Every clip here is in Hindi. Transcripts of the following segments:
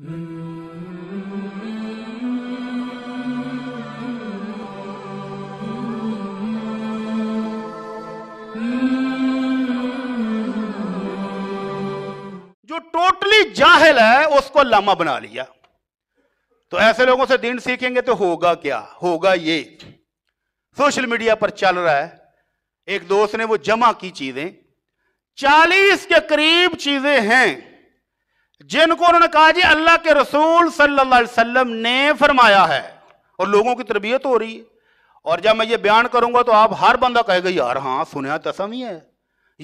जो टोटली जाहिल है उसको लामा बना लिया तो ऐसे लोगों से दिन सीखेंगे तो होगा क्या होगा ये सोशल मीडिया पर चल रहा है एक दोस्त ने वो जमा की चीजें चालीस के करीब चीजें हैं जिनको उन्होंने कहा जी अल्लाह के रसूल सल्लल्लाहु अलैहि वसल्लम ने फरमाया है और लोगों की तरबियत हो रही है और जब मैं ये बयान करूंगा तो आप हर बंदा कहेगा यार हाँ सुने तसम तो ही है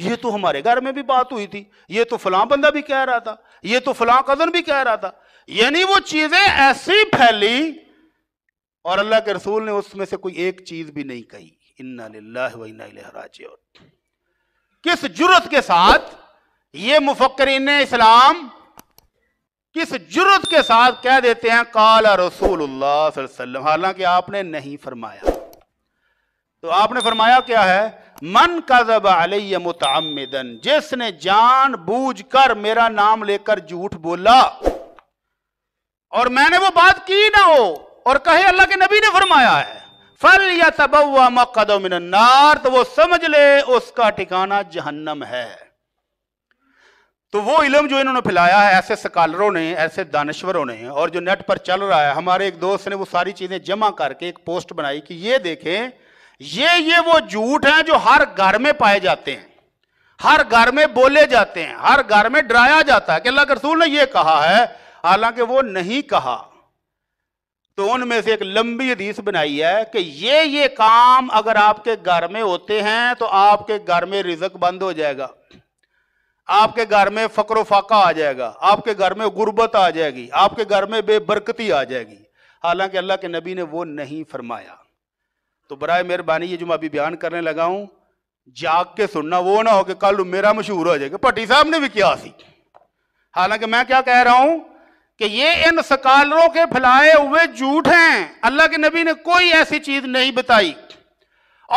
ये तो हमारे घर में भी बात हुई थी ये तो फलां बंदा भी कह रहा था ये तो फलां कजन भी कह रहा था यानी वो चीजें ऐसी फैली और अल्लाह के रसूल ने उसमें से कोई एक चीज भी नहीं कही इन्ना किस जुरत के साथ ये मुफक्रीन इस्लाम किस जरूरत के साथ कह देते हैं काला रसूल हालांकि आपने नहीं फरमाया तो आपने फरमाया क्या है मन का जब अलैया जिसने जान बूझ कर मेरा नाम लेकर झूठ बोला और मैंने वो बात की ना हो और कहे अल्लाह के नबी ने फरमाया है फल या तब मकदो मिनन्नार तो वो समझ ले उसका ठिकाना जहन्नम है तो वो इलम जो इन्होंने फैलाया है ऐसे स्कॉलरों ने ऐसे दानश्वरों ने और जो नेट पर चल रहा है हमारे एक दोस्त ने वो सारी चीज़ें जमा करके एक पोस्ट बनाई कि ये देखें ये ये वो झूठ हैं जो हर घर में पाए जाते हैं हर घर में बोले जाते हैं हर घर में डराया जाता है कि अल्लाह के रसूल ने ये कहा है हालांकि वो नहीं कहा तो उनमें से एक लंबी हदीस बनाई है कि ये ये काम अगर आपके घर में होते हैं तो आपके घर में रिजक बंद हो जाएगा आपके घर में फकरो फाका आ जाएगा आपके घर में गुर्बत आ जाएगी आपके घर में बेबरकती आ जाएगी हालांकि अल्लाह के नबी ने वो नहीं फरमाया तो बरए मेहरबानी ये जो मैं अभी बयान करने लगा हूँ जाग के सुनना वो ना हो कि कल मेरा मशहूर हो जाएगा भट्टी साहब ने भी किया सी हालांकि मैं क्या कह रहा हूँ कि ये इन सकालों के फैलाए हुए झूठ हैं अल्लाह के नबी ने कोई ऐसी चीज नहीं बताई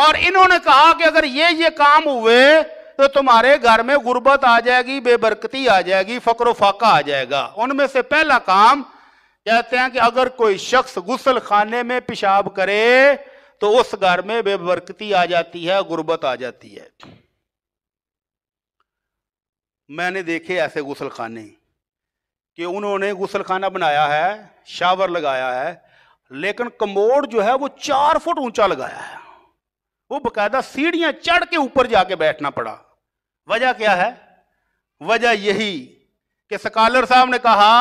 और इन्होंने कहा कि अगर ये ये काम हुए तो तुम्हारे घर में गुर्बत आ जाएगी बेबरकती आ जाएगी फकर फाका आ जाएगा उनमें से पहला काम कहते हैं कि अगर कोई शख्स गुसल खाने में पेशाब करे तो उस घर में बेबरकती आ जाती है गुर्बत आ जाती है मैंने देखे ऐसे गुसल खाने कि उन्होंने गुसल खाना बनाया है शावर लगाया है लेकिन कमोड जो है वो चार फुट ऊंचा लगाया है वो बकायदा सीढ़ियां चढ़ के ऊपर जाके बैठना पड़ा वजह क्या है वजह यही कि सकालर साहब ने कहा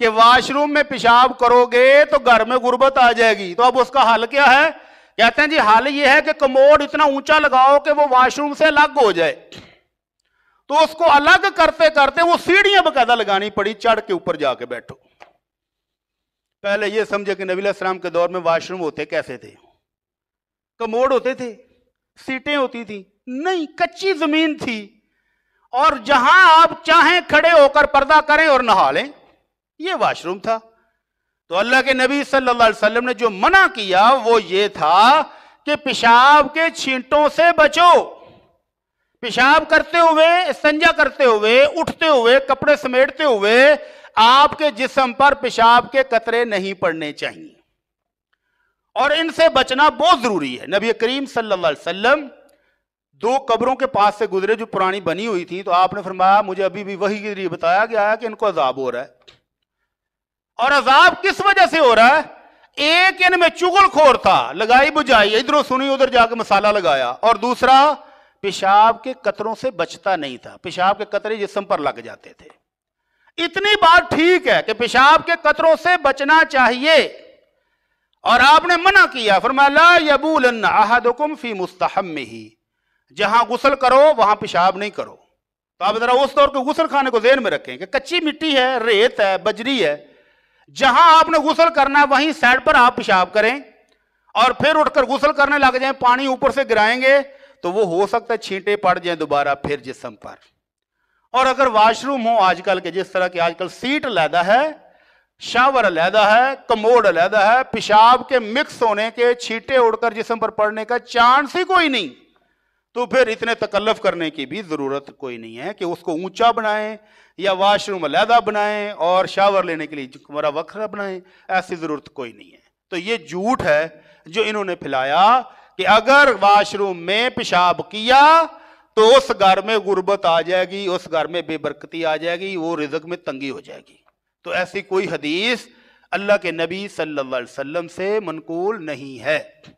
कि वॉशरूम में पेशाब करोगे तो घर में गुर्बत आ जाएगी तो अब उसका हल क्या है कहते हैं जी हाल ये है कि कमोड इतना ऊंचा लगाओ कि वो वॉशरूम से अलग हो जाए तो उसको अलग करते करते वो सीढ़ियां बकायदा लगानी पड़ी चढ़ के ऊपर जाके बैठो पहले ये समझे कि नबी सलाम के दौर में वॉशरूम होते कैसे थे कमोड होते थे सीटें होती थी नहीं कच्ची जमीन थी और जहां आप चाहें खड़े होकर पर्दा करें और नहा लें यह वॉशरूम था तो अल्लाह के नबी सल्लल्लाहु अलैहि वसल्लम ने जो मना किया वो ये था कि पेशाब के छींटों से बचो पेशाब करते हुए संजा करते हुए उठते हुए कपड़े समेटते हुए आपके जिसम पर पेशाब के कतरे नहीं पड़ने चाहिए और इनसे बचना बहुत जरूरी है नबी करीम सल्लल्लाहु अलैहि वसल्लम दो कब्रों के पास से गुजरे जो पुरानी बनी हुई थी तो आपने फरमाया मुझे अभी भी वही के जरिए बताया गया है कि इनको अजाब हो रहा है और अजाब किस वजह से हो रहा है एक इनमें चुगलखोर था लगाई बुझाई इधरों सुनी उधर जाके मसाला लगाया और दूसरा पेशाब के कतरों से बचता नहीं था पेशाब के कतरे जिसम पर लग जाते थे इतनी बात ठीक है कि पेशाब के कतरों से बचना चाहिए और आपने मना किया फरमाला यबूल अहदुकुम फी मुस्तहम में ही जहां गुसल करो वहां पेशाब नहीं करो तो आप जरा उस दौर के गुसल खाने को जेन में रखें कि कच्ची मिट्टी है रेत है बजरी है जहां आपने गुसल करना है वहीं साइड पर आप पेशाब करें और फिर उठकर गुसल करने लग जाए पानी ऊपर से गिराएंगे तो वो हो सकता है छींटे पड़ जाए दोबारा फिर जिसम पर और अगर वॉशरूम हो आजकल के जिस तरह की आजकल सीट अलहदा है शावर अलहदा है कमोड अलहदा है पेशाब के मिक्स होने के छींटे उड़कर जिसम पर पड़ने का चांस ही कोई नहीं तो फिर इतने तकल्लफ करने की भी ज़रूरत कोई नहीं है कि उसको ऊंचा बनाएं या वाशरूम अलहदा बनाएं और शावर लेने के लिए कमरा वखरा बनाएं ऐसी ज़रूरत कोई नहीं है तो ये झूठ है जो इन्होंने फैलाया कि अगर वाशरूम में पेशाब किया तो उस घर में गुर्बत आ जाएगी उस घर में बेबरकती आ जाएगी वो रिजक में तंगी हो जाएगी तो ऐसी कोई हदीस अल्लाह के नबी सल्लल्लाहु अलैहि वसल्लम से मनकूल नहीं है